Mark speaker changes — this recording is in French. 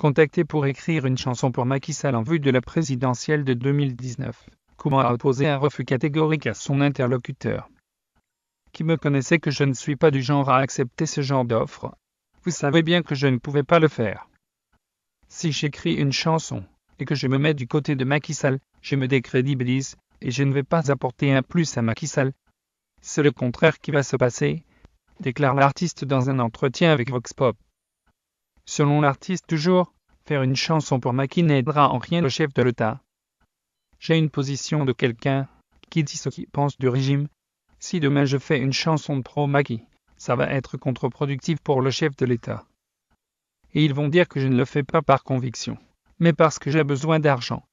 Speaker 1: Contacté pour écrire une chanson pour Macky Sall en vue de la présidentielle de 2019, comment a opposé un refus catégorique à son interlocuteur. Qui me connaissait que je ne suis pas du genre à accepter ce genre d'offre. Vous savez bien que je ne pouvais pas le faire. Si j'écris une chanson, et que je me mets du côté de Macky Sall, je me décrédibilise, et je ne vais pas apporter un plus à Macky Sall. C'est le contraire qui va se passer, déclare l'artiste dans un entretien avec Vox Pop. Selon l'artiste Toujours, faire une chanson pour Maki n'aidera en rien le chef de l'État. J'ai une position de quelqu'un qui dit ce qu'il pense du régime. Si demain je fais une chanson pro Maki, ça va être contre-productif pour le chef de l'État. Et ils vont dire que je ne le fais pas par conviction, mais parce que j'ai besoin d'argent.